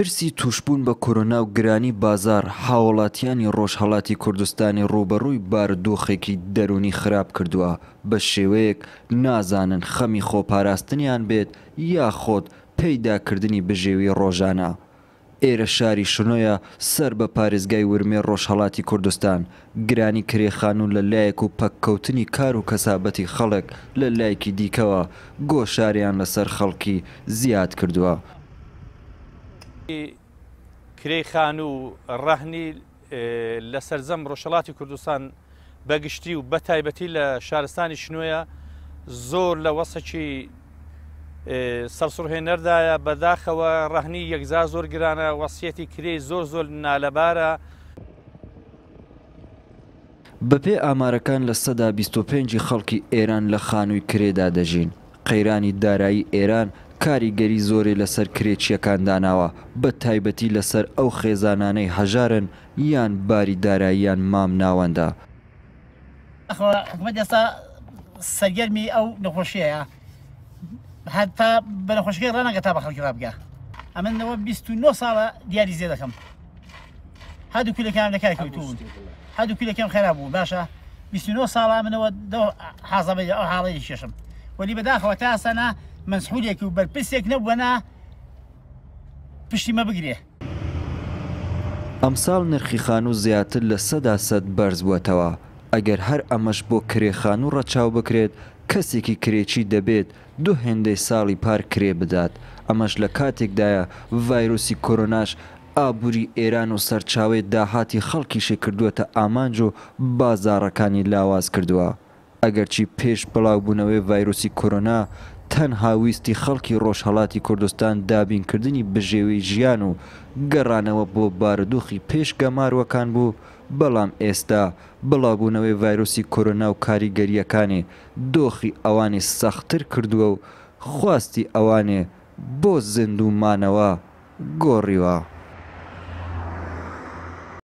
ترسی توشببوون بە کۆرۆنا و گرانی بازار هاوڵاتیانی ڕۆژهڵاتی کوردستانی ڕوبەڕووی باردۆخێکی دەرونی خراپ کردووە بە شێوەیەک نازانن خەمی خۆپاراستنیان بێت یا خۆت پەیداکردنی بژێوی ڕۆژانە. ئێرە شاری شنۆیە سەر بە پارێزگای ورمێ ڕۆژهڵاتی کوردستان گرانی کرێخان و لە لایەک و پەککەوتنی کار و کەسابەتی خەڵک لە لایکی دیکەوە گۆشاریان لەسەر خەڵکی زیاد کردووە کرەی خان و ڕەهنی لە سەرزەم ڕۆژەڵاتی کوردستان بەگشتی و بە تایبەتی لە شارستانی شنوێە زۆر لە وەسەکی سەرسوڕهێنەردایە بەداخەوە ڕەهنی یەکزا زۆر گرانە وەسیەتی کرێ زۆر زۆر نالەبارە. بەپێ ئامارەکان لە سەدا 25 خەڵکی ئێران لە خانووی کرێدا دەژین. قەیرانی دارایی ئێران کاریگەری زۆری لەسەر کرێچیەکان داناوە بە تایبەتی لەسەر ئەو خێزانانەی هەژارن یان باری داراییان مام ناوەندە. حکومت ئێستا سەرگەرمی ئەو نەخۆشیەیە هەتا بە نەخۆشگەی ڕەنەگە تا بە خەڵکیڕ بگە. ئەمنەوە 29 ساڵە دیاری زیێ دەکەم. هەدوو کولەکان لەکای کەوتون. هەدوو کولەکەم خێرا بوو باشە 29 ساڵە منەوە حازە ئەو حاڵی شێشم. وەلی بەداخەوە تاسەنا مەسحولێکی و بەرپسێک نەبوونا پشتیمە بگرێ. ئەمساڵ نرخیخان و زیاتر لە سەدا سەد بەرز بووەتەوە ئەگەر هەر ئەمەش بۆ کرێخان و ڕەچاو بکرێت کەسێکی کرێکی دەبێت دو هێندەی ساڵی پار کرێ بدات ئەمەش لە کاتێکدایە ڤایرۆسی کۆرۆناش ئابووری ئێران و سەرچاوێت داهاتی خەڵکیشی کردووەتە ئامانج و بازارەکانی لاواز کردووە. ئەگەرچی پێش بڵاو بوونەوەی ڤایرۆسی کۆرۆنا تەنها ویستی خەڵکی ڕۆژهڵاتی کوردستان دابینکردنی بژێوی ژیان و گەڕانەوە بۆ بارودۆخی پێشگەماروەکان بوو بەڵام ئێستا بڵاوبوونەوەی ڤایرۆسی کۆرۆنا و کاریگەریەکانی دۆخی ئەوانی سەختتر کردووە و خواستی ئەوانێ بۆ زیندومانەوە گۆڕیوە.